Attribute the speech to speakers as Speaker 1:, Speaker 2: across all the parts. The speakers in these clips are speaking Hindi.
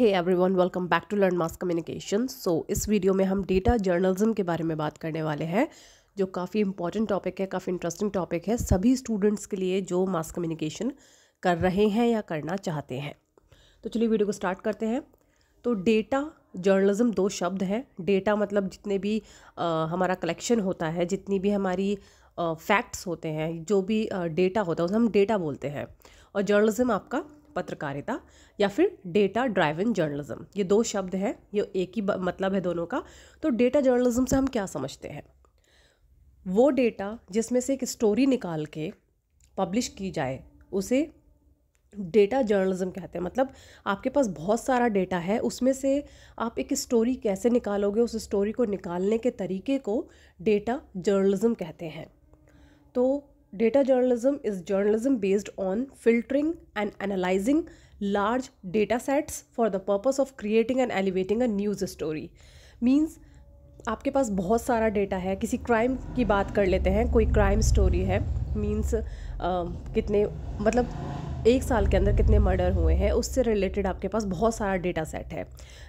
Speaker 1: Hey everyone welcome back to learn mass communication so इस वीडियो में हम डेटा जर्नलिज्म के बारे में बात करने वाले हैं जो काफ़ी इंपॉर्टेंट टॉपिक है काफ़ी इंटरेस्टिंग टॉपिक है सभी स्टूडेंट्स के लिए जो मास कम्युनिकेशन कर रहे हैं या करना चाहते हैं तो चलिए वीडियो को स्टार्ट करते हैं तो डेटा जर्नलिज्म दो शब्द हैं डेटा मतलब जितने भी आ, हमारा कलेक्शन होता है जितनी भी हमारी फैक्ट्स होते हैं जो भी डेटा होता है उसे हम डेटा बोलते हैं और जर्नलिज्म आपका पत्रकारिता या फिर डेटा ड्राइविंग जर्नलिज्म ये दो शब्द हैं ये एक ही मतलब है दोनों का तो डेटा जर्नलिज्म से हम क्या समझते हैं वो डेटा जिसमें से एक स्टोरी निकाल के पब्लिश की जाए उसे डेटा जर्नलिज्म कहते हैं मतलब आपके पास बहुत सारा डेटा है उसमें से आप एक स्टोरी कैसे निकालोगे उस स्टोरी को निकालने के तरीके को डेटा जर्नलिज्म कहते हैं तो Data journalism is journalism based on filtering and analyzing large data sets for the purpose of creating and elevating a news story. Means आपके पास बहुत सारा डेटा है किसी क्राइम की बात कर लेते हैं कोई क्राइम स्टोरी है मीन्स uh, कितने मतलब एक साल के अंदर कितने मर्डर हुए हैं उससे रिलेटेड आपके पास बहुत सारा डेटा सेट है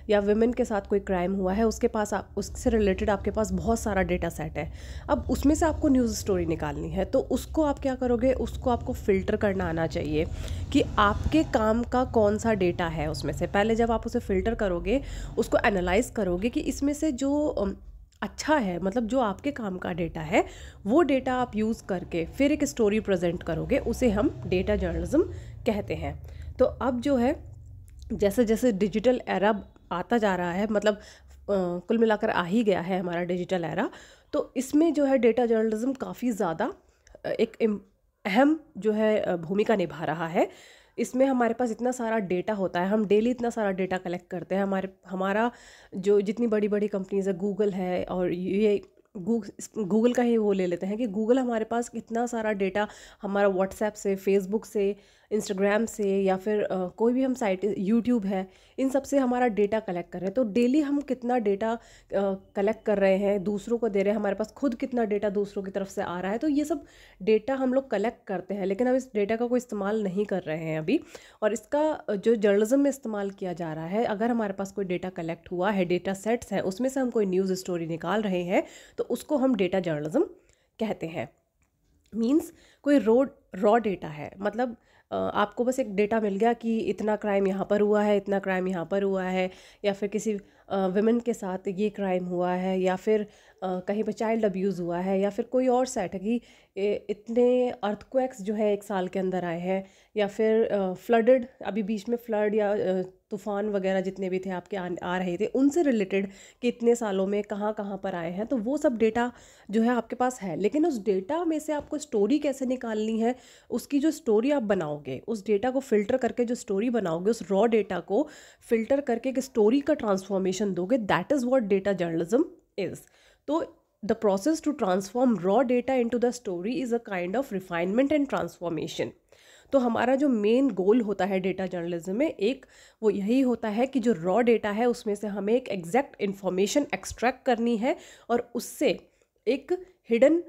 Speaker 1: या वुमेन के साथ कोई क्राइम हुआ है उसके पास आप उससे रिलेटेड आपके पास बहुत सारा डेटा सेट है अब उसमें से आपको न्यूज़ स्टोरी निकालनी है तो उसको आप क्या करोगे उसको आपको फ़िल्टर करना आना चाहिए कि आपके काम का कौन सा डेटा है उसमें से पहले जब आप उसे फ़िल्टर करोगे उसको एनालाइज़ करोगे कि इसमें से जो अच्छा है मतलब जो आपके काम का डेटा है वो डेटा आप यूज़ करके फिर एक स्टोरी प्रेजेंट करोगे उसे हम डेटा जर्नलिज्म कहते हैं तो अब जो है जैसे जैसे डिजिटल एरा आता जा रहा है मतलब कुल मिलाकर आ ही गया है हमारा डिजिटल एरा तो इसमें जो है डेटा जर्नलिज्म काफ़ी ज़्यादा एक अहम जो है भूमिका निभा रहा है इसमें हमारे पास इतना सारा डेटा होता है हम डेली इतना सारा डेटा कलेक्ट करते हैं हमारे हमारा जो जितनी बड़ी बड़ी कंपनीज़ है गूगल है और ये गूगल का ही वो ले लेते हैं कि गूगल हमारे पास कितना सारा डेटा हमारा व्हाट्सएप से फेसबुक से इंस्टाग्राम से या फिर आ, कोई भी हम साइट यूट्यूब है इन सब से हमारा डेटा कलेक्ट कर रहे हैं तो डेली हम कितना डेटा कलेक्ट कर रहे हैं दूसरों को दे रहे हैं हमारे पास खुद कितना डेटा दूसरों की तरफ से आ रहा है तो ये सब डेटा हम लोग कलेक्ट करते हैं लेकिन हम इस डेटा का कोई इस्तेमाल नहीं कर रहे हैं अभी और इसका जो जर्नलिज्म में इस्तेमाल किया जा रहा है अगर हमारे पास कोई डेटा कलेक्ट हुआ है डेटा सेट्स हैं उसमें से हम कोई न्यूज़ स्टोरी निकाल रहे हैं तो तो उसको हम डेटा जर्नलिज़म कहते हैं मीन्स कोई रोड रॉ डेटा है मतलब आपको बस एक डेटा मिल गया कि इतना क्राइम यहाँ पर हुआ है इतना क्राइम यहाँ पर हुआ है या फिर किसी वुमेन के साथ ये क्राइम हुआ है या फिर कहीं पर चाइल्ड अब्यूज़ हुआ है या फिर कोई और सेट है कि इतने अर्थक्वेक्स जो है एक साल के अंदर आए हैं या फिर फ्लडेड अभी बीच में फ्लड या तूफ़ान वगैरह जितने भी थे आपके आ, आ रहे थे उनसे रिलेटेड कि इतने सालों में कहाँ कहाँ पर आए हैं तो वो सब डेटा जो है आपके पास है लेकिन उस डेटा में से आपको स्टोरी कैसे निकालनी है उसकी जो स्टोरी आप बनाओगे उस डेटा को फ़िल्टर करके जो स्टोरी बनाओगे उस रॉ डेटा को फ़िल्टर करके एक स्टोरी का ट्रांसफॉर्मेशन दोगे that is what data journalism is तो the process to transform raw data into the story is a kind of refinement and transformation तो हमारा जो मेन गोल होता है डेटा जर्नलिज्म में एक वो यही होता है कि जो रॉ डेटा है उसमें से हमें एक एग्जैक्ट इन्फॉर्मेशन एक्सट्रैक्ट करनी है और उससे एक हिडन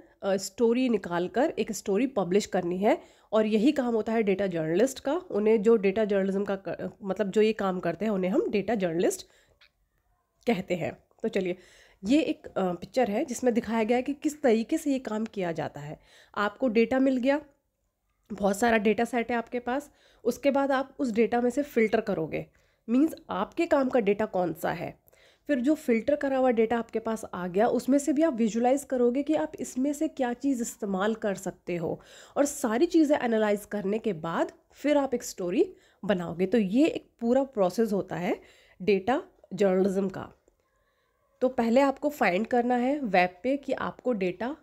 Speaker 1: स्टोरी निकाल कर एक स्टोरी पब्लिश करनी है और यही काम होता है डेटा जर्नलिस्ट का उन्हें जो डेटा जर्नलिज्म का मतलब जो ये काम करते हैं उन्हें हम डेटा जर्नलिस्ट कहते हैं तो चलिए ये एक पिक्चर है जिसमें दिखाया गया है कि किस तरीके से ये काम किया जाता है आपको डेटा मिल गया बहुत सारा डेटा सेट है आपके पास उसके बाद आप उस डेटा में से फ़िल्टर करोगे मीन्स आपके काम का डेटा कौन सा है फिर जो फ़िल्टर करा हुआ डेटा आपके पास आ गया उसमें से भी आप विजुलाइज़ करोगे कि आप इसमें से क्या चीज़ इस्तेमाल कर सकते हो और सारी चीज़ें एनालाइज करने के बाद फिर आप एक स्टोरी बनाओगे तो ये एक पूरा प्रोसेस होता है डेटा जर्नलिज़म का तो पहले आपको फाइंड करना है वेब पे कि आपको डेटा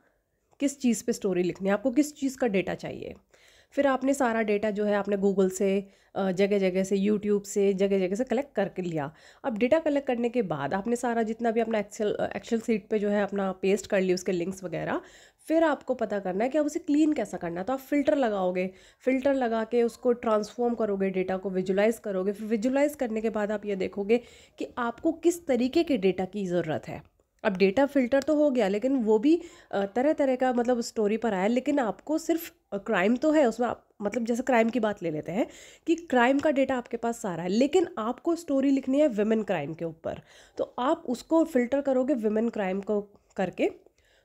Speaker 1: किस चीज़ पे स्टोरी लिखनी है आपको किस चीज़ का डेटा चाहिए फिर आपने सारा डेटा जो है आपने गूगल से जगह जगह से यूट्यूब से जगह जगह से कलेक्ट करके लिया अब डेटा कलेक्ट करने के बाद आपने सारा जितना भी अपना एक्सेल एक्सेल सीट पे जो है अपना पेस्ट कर लिया उसके लिंक्स वगैरह फिर आपको पता करना है कि अब उसे क्लीन कैसा करना है तो आप फिल्टर लगाओगे फिल्टर लगा के उसको ट्रांसफॉर्म करोगे डेटा को विजुलाइज़ करोगे फिर विजुलाइज़ करने के बाद आप ये देखोगे कि आपको किस तरीके के डेटा की ज़रूरत है अब डेटा फिल्टर तो हो गया लेकिन वो भी तरह तरह का मतलब स्टोरी पर आया लेकिन आपको सिर्फ क्राइम तो है उसमें आप मतलब जैसे क्राइम की बात ले लेते हैं कि क्राइम का डेटा आपके पास सारा है लेकिन आपको स्टोरी लिखनी है वेमेन क्राइम के ऊपर तो आप उसको फिल्टर करोगे वेमेन क्राइम को करके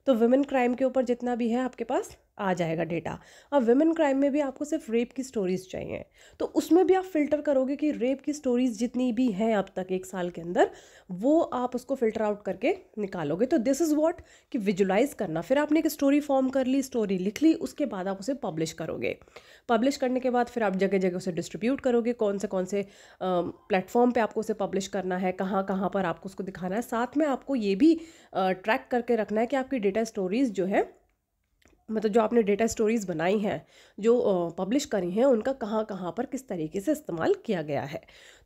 Speaker 1: तो वेमेन क्राइम के ऊपर जितना भी है आपके पास आ जाएगा डेटा अब वेमेन क्राइम में भी आपको सिर्फ रेप की स्टोरीज़ चाहिए तो उसमें भी आप फिल्टर करोगे कि रेप की स्टोरीज़ जितनी भी हैं अब तक एक साल के अंदर वो आप उसको फिल्टर आउट करके निकालोगे तो दिस इज़ वॉट कि विजुलाइज करना फिर आपने एक स्टोरी फॉर्म कर ली स्टोरी लिख ली उसके बाद आप उसे पब्लिश करोगे पब्लिश करने के बाद फिर आप जगह जगह उसे डिस्ट्रीब्यूट करोगे कौन से कौन से प्लेटफॉर्म पर आपको उसे पब्लिश करना है कहाँ कहाँ पर आपको उसको दिखाना है साथ में आपको ये भी ट्रैक करके रखना है कि आपकी डेटा स्टोरीज़ जो है मतलब जो आपने डेटा स्टोरीज़ बनाई हैं जो पब्लिश करी हैं उनका कहाँ कहाँ पर किस तरीके से इस्तेमाल किया गया है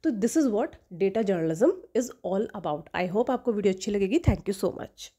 Speaker 1: तो this is what data journalism is all about I hope आपको वीडियो अच्छी लगेगी थैंक यू सो मच